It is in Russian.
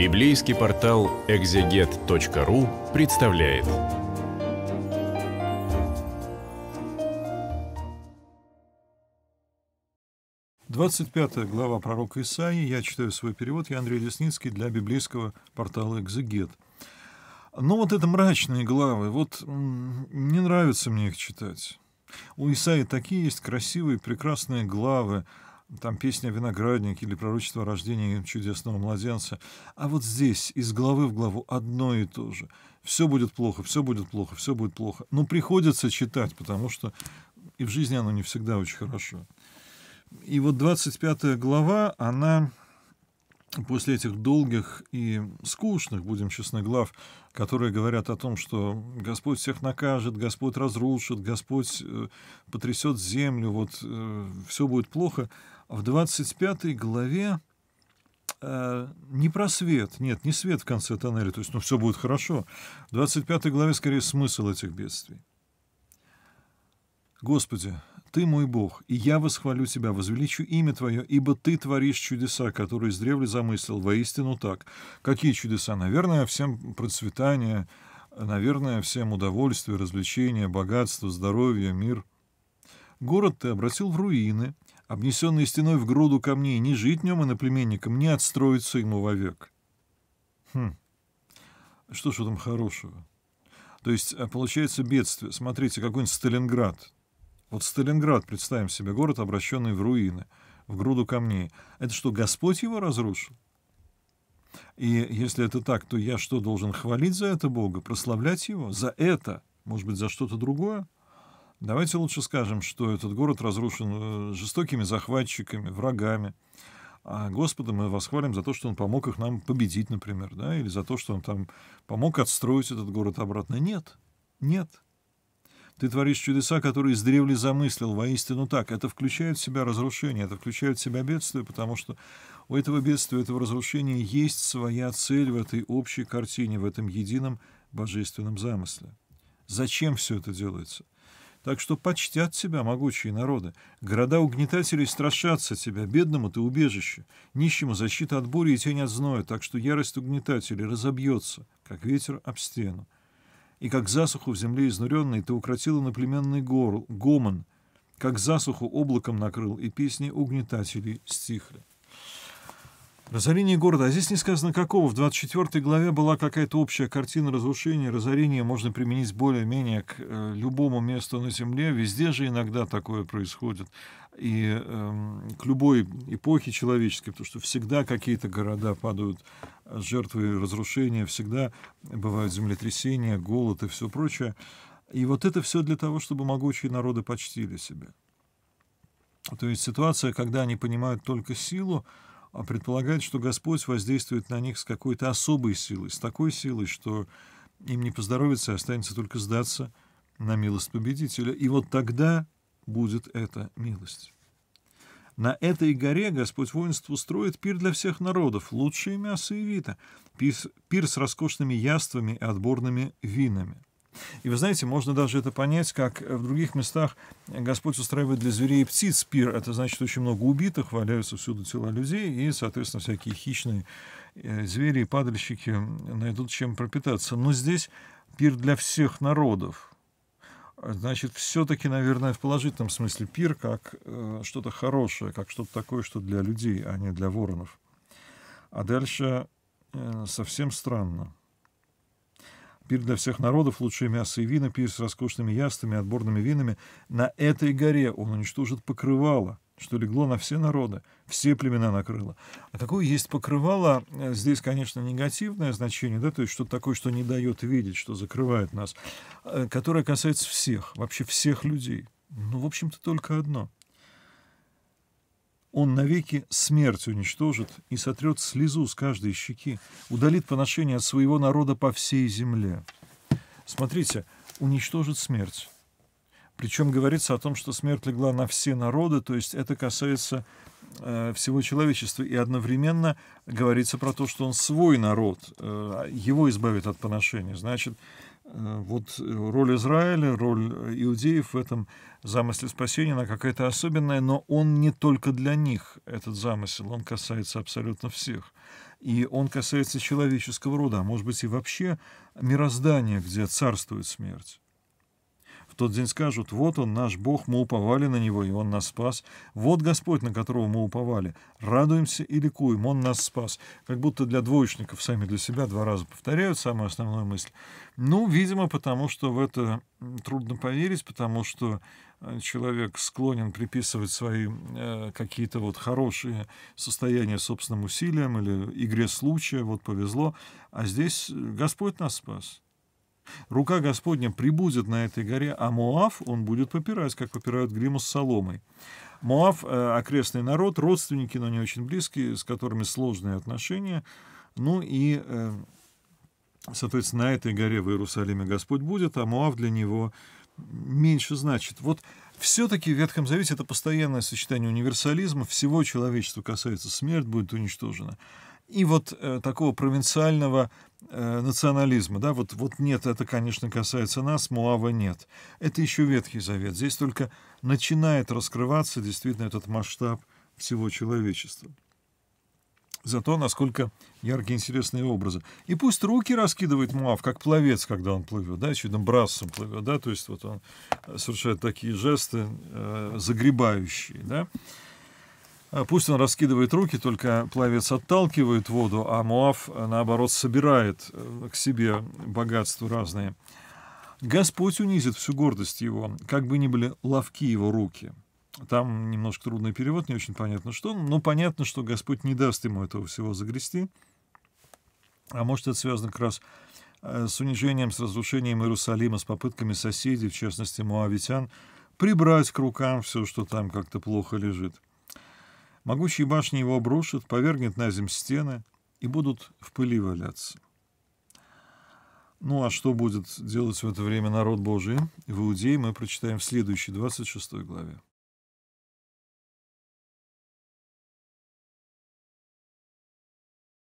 Библейский портал exeget.ru представляет. Двадцать пятая глава пророка Исаии. Я читаю свой перевод. Я Андрей Лесницкий для библейского портала «Экзегет». Но вот это мрачные главы, вот не нравится мне их читать. У Исаии такие есть красивые, прекрасные главы, там песня «Виноградник» или «Пророчество о рождении чудесного младенца». А вот здесь, из главы в главу, одно и то же. Все будет плохо, все будет плохо, все будет плохо. Но приходится читать, потому что и в жизни оно не всегда очень хорошо. И вот 25 глава, она после этих долгих и скучных, будем честны, глав, которые говорят о том, что Господь всех накажет, Господь разрушит, Господь э, потрясет землю, вот э, все будет плохо, а в 25 главе э, не про свет, нет, не свет в конце тоннеля, то есть ну все будет хорошо. В 25 главе скорее смысл этих бедствий. Господи, Ты мой Бог, и я восхвалю Тебя, возвеличу имя Твое, ибо Ты творишь чудеса, которые издревле замыслил, воистину так. Какие чудеса? Наверное, всем процветание, наверное, всем удовольствие, развлечение, богатство, здоровье, мир. Город Ты обратил в руины, обнесенный стеной в груду камней, не жить нем и на наплеменникам, не отстроиться ему вовек. Хм, что ж там хорошего? То есть, э, получается бедствие. Смотрите, какой-нибудь Сталинград, вот Сталинград, представим себе, город, обращенный в руины, в груду камней. Это что, Господь его разрушил? И если это так, то я что, должен хвалить за это Бога, прославлять его? За это? Может быть, за что-то другое? Давайте лучше скажем, что этот город разрушен э, жестокими захватчиками, врагами. А Господа мы восхвалим за то, что Он помог их нам победить, например, да, или за то, что Он там помог отстроить этот город обратно. Нет, нет. Ты творишь чудеса, которые издревле замыслил, воистину так. Это включает в себя разрушение, это включает в себя бедствие, потому что у этого бедствия, у этого разрушения есть своя цель в этой общей картине, в этом едином божественном замысле. Зачем все это делается? Так что почтят тебя могучие народы. Города угнетателей страшатся тебя, бедному ты убежище, нищему защита от бури и тень от зноя, так что ярость угнетателей разобьется, как ветер об стену и как засуху в земле изнуренной ты укротил иноплеменный гору гомон, как засуху облаком накрыл, и песни угнетателей стихли. Разорение города. А здесь не сказано какого. В 24 главе была какая-то общая картина разрушения. Разорение можно применить более-менее к э, любому месту на Земле. Везде же иногда такое происходит. И э, к любой эпохе человеческой, потому что всегда какие-то города падают жертвы разрушения всегда бывают землетрясения, голод и все прочее. И вот это все для того, чтобы могучие народы почтили себя. То есть ситуация, когда они понимают только силу, а предполагает, что Господь воздействует на них с какой-то особой силой, с такой силой, что им не поздоровится, останется только сдаться на милость победителя. И вот тогда будет эта милость. На этой горе Господь воинству строит пир для всех народов, лучшее мясо и вита, пир, пир с роскошными яствами и отборными винами. И вы знаете, можно даже это понять, как в других местах Господь устраивает для зверей и птиц пир. Это значит, очень много убитых, валяются всюду тела людей, и, соответственно, всякие хищные э, звери и падальщики найдут чем пропитаться. Но здесь пир для всех народов. Значит, все-таки, наверное, в положительном смысле пир как э, что-то хорошее, как что-то такое, что для людей, а не для воронов. А дальше э, совсем странно. Пир для всех народов, лучшие мясо и вина, пир с роскошными яствами, отборными винами. На этой горе он уничтожит покрывало – что легло на все народы, все племена накрыло. А какое есть покрывало, э, здесь, конечно, негативное значение, да, то есть что-то такое, что не дает видеть, что закрывает нас, э, которое касается всех, вообще всех людей. Ну, в общем-то, только одно. Он навеки смерть уничтожит и сотрет слезу с каждой щеки, удалит поношение от своего народа по всей земле. Смотрите, уничтожит смерть причем говорится о том, что смерть легла на все народы, то есть это касается э, всего человечества. И одновременно говорится про то, что он свой народ, э, его избавит от поношения. Значит, э, вот роль Израиля, роль иудеев в этом замысле спасения, она какая-то особенная, но он не только для них, этот замысел, он касается абсолютно всех. И он касается человеческого рода, а может быть и вообще мироздания, где царствует смерть тот день скажут, вот он, наш Бог, мы уповали на Него, и Он нас спас. Вот Господь, на которого мы уповали. Радуемся и ликуем, Он нас спас. Как будто для двоечников сами для себя два раза повторяют самую основную мысль. Ну, видимо, потому что в это трудно поверить, потому что э, человек склонен приписывать свои э, какие-то вот хорошие состояния собственным усилиям или игре случая, вот повезло. А здесь Господь нас спас рука Господня прибудет на этой горе, а Моав он будет попирать, как попирают гриму с соломой. Моав э, — окрестный народ, родственники, но не очень близкие, с которыми сложные отношения. Ну и, э, соответственно, на этой горе в Иерусалиме Господь будет, а Моав для него меньше значит. Вот все-таки в Ветхом Завете это постоянное сочетание универсализма, всего человечества касается, смерть будет уничтожена. И вот э, такого провинциального Э, национализма, да, вот, вот нет, это, конечно, касается нас, Муава нет. Это еще Ветхий Завет. Здесь только начинает раскрываться действительно этот масштаб всего человечества. Зато насколько яркие интересные образы. И пусть руки раскидывает Муав, как пловец, когда он плывет, да, чудом брасом плывет, да, то есть вот он совершает такие жесты э, загребающие, да. А пусть он раскидывает руки, только пловец отталкивает воду, а Муав, наоборот, собирает э, к себе богатства разные. Господь унизит всю гордость его, как бы ни были ловки его руки. Там немножко трудный перевод, не очень понятно что, но понятно, что Господь не даст ему этого всего загрести. А может, это связано как раз э, с унижением, с разрушением Иерусалима, с попытками соседей, в частности, муавитян, прибрать к рукам все, что там как-то плохо лежит. Могучие башни его обрушат, повергнет на земь стены и будут в пыли валяться. Ну а что будет делать в это время народ Божий в Иудее, мы прочитаем в следующей 26 главе.